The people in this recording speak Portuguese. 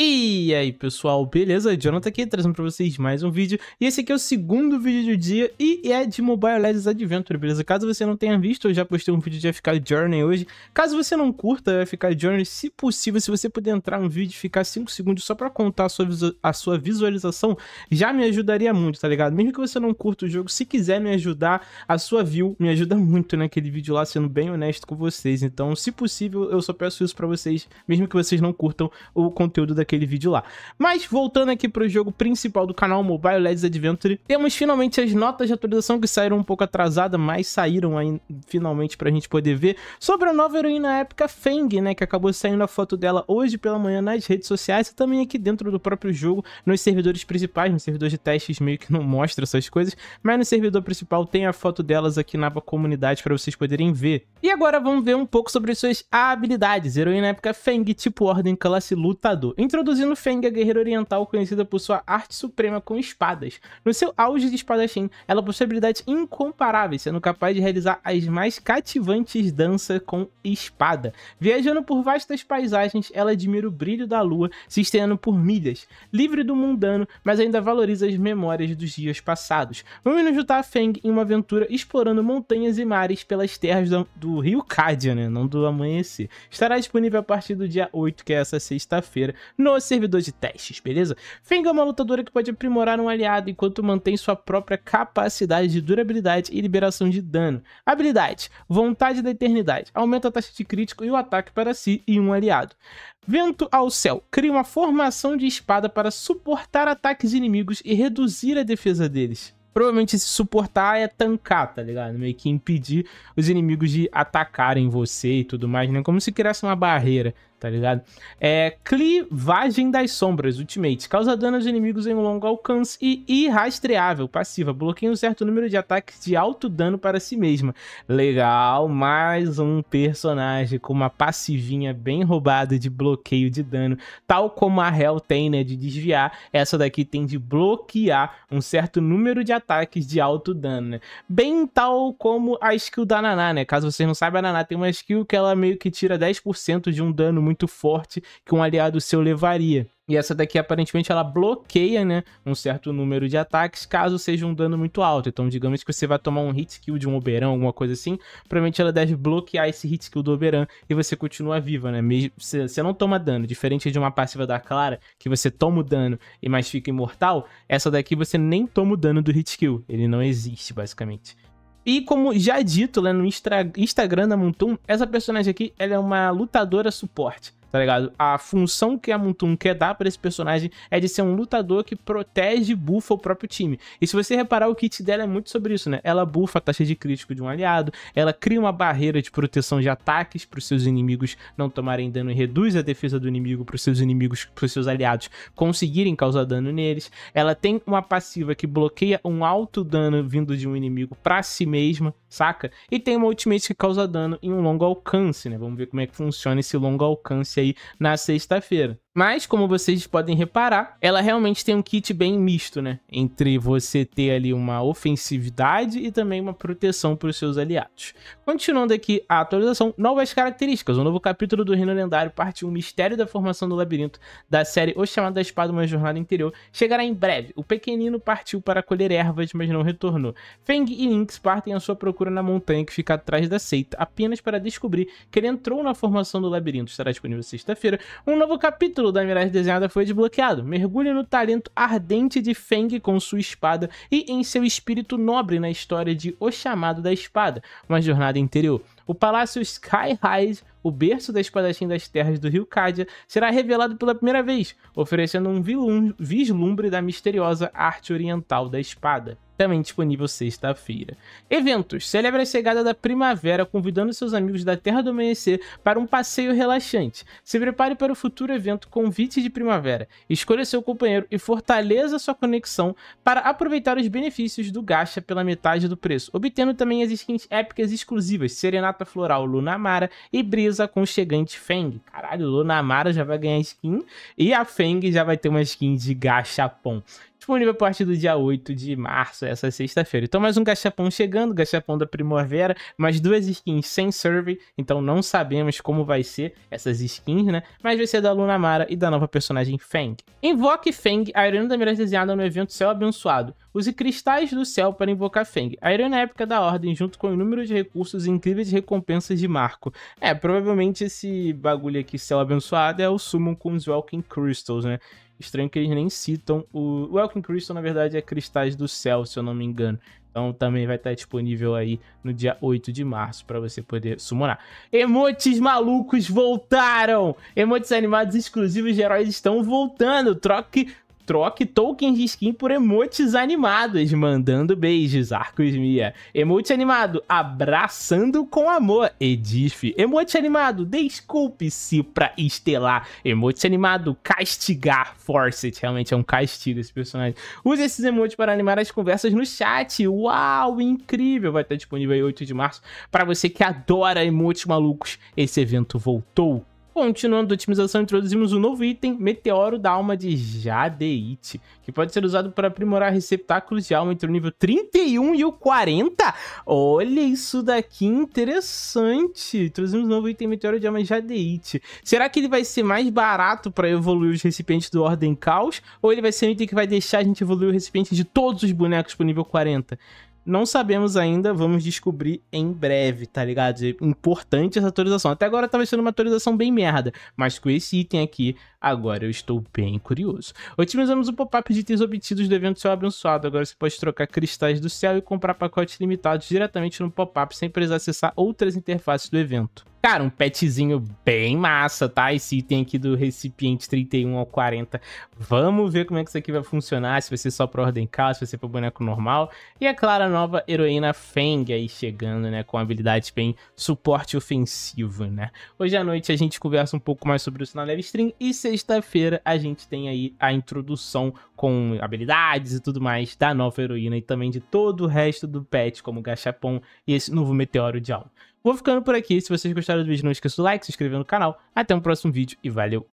E aí pessoal, beleza? Jonathan aqui trazendo pra vocês mais um vídeo E esse aqui é o segundo vídeo do dia e é de Mobile Legends Adventure, beleza? Caso você não tenha visto, eu já postei um vídeo de FK Journey hoje Caso você não curta FK Journey, se possível, se você puder entrar no vídeo e ficar 5 segundos só pra contar a sua, a sua visualização Já me ajudaria muito, tá ligado? Mesmo que você não curta o jogo, se quiser me ajudar, a sua view me ajuda muito naquele né? vídeo lá, sendo bem honesto com vocês Então, se possível, eu só peço isso pra vocês, mesmo que vocês não curtam o conteúdo da aquele vídeo lá. Mas voltando aqui para o jogo principal do canal Mobile Legends Adventure, temos finalmente as notas de atualização que saíram um pouco atrasadas, mas saíram aí finalmente para a gente poder ver sobre a nova heroína épica Feng, né, que acabou saindo a foto dela hoje pela manhã nas redes sociais e também aqui dentro do próprio jogo, nos servidores principais, nos servidores de testes meio que não mostra essas coisas, mas no servidor principal tem a foto delas aqui na aba comunidade para vocês poderem ver. E agora vamos ver um pouco sobre suas habilidades. Heroína épica Feng, tipo ordem, classe lutador. Entre introduzindo Feng, a guerreira oriental conhecida por sua arte suprema com espadas. No seu auge de espadachim, ela possui habilidades incomparáveis, sendo capaz de realizar as mais cativantes danças com espada. Viajando por vastas paisagens, ela admira o brilho da lua se estendendo por milhas, livre do mundano, mas ainda valoriza as memórias dos dias passados. Vamos nos juntar a Feng em uma aventura explorando montanhas e mares pelas terras do, do rio Cádia, né? Não do amanhecer. Estará disponível a partir do dia 8, que é essa sexta-feira, no no servidor de testes, beleza? Feng é uma lutadora que pode aprimorar um aliado enquanto mantém sua própria capacidade de durabilidade e liberação de dano. Habilidade: Vontade da Eternidade. Aumenta a taxa de crítico e o ataque para si e um aliado. Vento ao Céu cria uma formação de espada para suportar ataques inimigos e reduzir a defesa deles provavelmente se suportar é tancar, tá ligado? Meio que impedir os inimigos de atacarem você e tudo mais, né? Como se criasse uma barreira tá ligado? É Clivagem das Sombras, Ultimate. Causa dano aos inimigos em um longo alcance e irrastreável, passiva. Bloqueia um certo número de ataques de alto dano para si mesma. Legal, mais um personagem com uma passivinha bem roubada de bloqueio de dano. Tal como a Hell tem, né, de desviar. Essa daqui tem de bloquear um certo número de ataques de alto dano, né? Bem tal como a skill da Naná, né? Caso vocês não saibam, a Naná tem uma skill que ela meio que tira 10% de um dano muito forte que um aliado seu levaria. E essa daqui aparentemente ela bloqueia, né, um certo número de ataques caso seja um dano muito alto. Então, digamos que você vai tomar um hit kill de um Oberan, alguma coisa assim, provavelmente ela deve bloquear esse hit kill do Oberan e você continua viva, né? Mesmo você não toma dano, diferente de uma passiva da Clara que você toma o dano e mais fica imortal, essa daqui você nem toma o dano do hit kill, ele não existe basicamente. E como já dito lá né, no Instagram da Montum, essa personagem aqui ela é uma lutadora suporte tá ligado? A função que a Muntun quer dar para esse personagem é de ser um lutador que protege e bufa o próprio time. E se você reparar, o kit dela é muito sobre isso, né? Ela bufa tá a taxa de crítico de um aliado, ela cria uma barreira de proteção de ataques para os seus inimigos não tomarem dano e reduz a defesa do inimigo para os seus inimigos, para os seus aliados conseguirem causar dano neles. Ela tem uma passiva que bloqueia um alto dano vindo de um inimigo para si mesma saca? E tem uma ultimate que causa dano em um longo alcance, né? Vamos ver como é que funciona esse longo alcance aí na sexta-feira. Mas, como vocês podem reparar, ela realmente tem um kit bem misto, né? Entre você ter ali uma ofensividade e também uma proteção para os seus aliados. Continuando aqui a atualização, novas características. Um novo capítulo do Reino Lendário, parte 1, Mistério da Formação do Labirinto, da série O Chamado da Espada, Uma Jornada Interior, chegará em breve. O pequenino partiu para colher ervas, mas não retornou. Feng e Lynx partem à sua procura na montanha que fica atrás da seita, apenas para descobrir que ele entrou na formação do labirinto. Estará disponível sexta-feira. Um novo capítulo título da Miragem Desenhada foi desbloqueado. Mergulhe no talento ardente de Feng com sua espada e em seu espírito nobre na história de O Chamado da Espada, uma jornada interior. O Palácio Sky High o berço da espadachim das terras do rio Cádia, será revelado pela primeira vez, oferecendo um vislumbre da misteriosa arte oriental da espada também disponível sexta-feira. Eventos: celebra a chegada da primavera, convidando seus amigos da Terra do Amanhecer para um passeio relaxante. Se prepare para o futuro evento Convite de Primavera. Escolha seu companheiro e fortaleça sua conexão para aproveitar os benefícios do gacha pela metade do preço, obtendo também as skins épicas exclusivas Serenata Floral Luna Mara e Brisa com aconchegante Feng. Caralho, Lunamara já vai ganhar skin e a Feng já vai ter uma skin de gachapon disponível a partir do dia 8 de março, essa é sexta-feira. Então, mais um gachapão chegando, gachapão da primavera, mais duas skins sem survey, então não sabemos como vai ser essas skins, né? Mas vai ser da Luna Mara e da nova personagem Feng. Invoque Feng, a Irene da Mirage desenhada no evento Céu Abençoado. Use cristais do céu para invocar Feng. A Irene é épica da Ordem, junto com inúmeros recursos e incríveis recompensas de Marco. É, provavelmente esse bagulho aqui, Céu Abençoado, é o Summon com os Walking Crystals, né? Estranho que eles nem citam. O Welcome Crystal, na verdade, é Cristais do Céu, se eu não me engano. Então também vai estar disponível aí no dia 8 de março para você poder summonar. Emotes malucos voltaram! Emotes animados exclusivos de heróis estão voltando. Troque troque tokens de skin por emotes animados, mandando beijos, Arcos Mia. Emote animado, abraçando com amor, Edif. Emote animado, desculpe-se pra estelar. Emote animado, castigar, Forset. Realmente é um castigo esse personagem. Use esses emotes para animar as conversas no chat. Uau, incrível! Vai estar disponível aí 8 de março. Para você que adora emotes malucos, esse evento voltou Continuando a otimização, introduzimos um novo item, Meteoro da Alma de Jadeite, que pode ser usado para aprimorar receptáculos de alma entre o nível 31 e o 40. Olha isso daqui, interessante. Introduzimos um novo item, Meteoro de Alma de Jadeite. Será que ele vai ser mais barato para evoluir os recipientes do Ordem Caos? Ou ele vai ser um item que vai deixar a gente evoluir o recipiente de todos os bonecos para o nível 40? Não sabemos ainda, vamos descobrir em breve, tá ligado? É importante essa atualização. Até agora tava sendo uma atualização bem merda, mas com esse item aqui, agora eu estou bem curioso. Otimizamos o pop-up de itens obtidos do evento Céu Abençoado. Agora você pode trocar cristais do céu e comprar pacotes limitados diretamente no pop-up sem precisar acessar outras interfaces do evento. Cara, um petzinho bem massa, tá? Esse item aqui do recipiente 31 ao 40. Vamos ver como é que isso aqui vai funcionar, se vai ser só pra ordem caos, se vai ser pro boneco normal. E é claro, a nova heroína Feng aí chegando, né? Com habilidades bem suporte ofensivo, né? Hoje à noite a gente conversa um pouco mais sobre isso na live stream. E sexta-feira a gente tem aí a introdução com habilidades e tudo mais da nova heroína e também de todo o resto do pet, como o Gachapon e esse novo meteoro de alma. Vou ficando por aqui. Se vocês gostaram do vídeo, não esqueça do like, se inscrever no canal. Até o um próximo vídeo e valeu!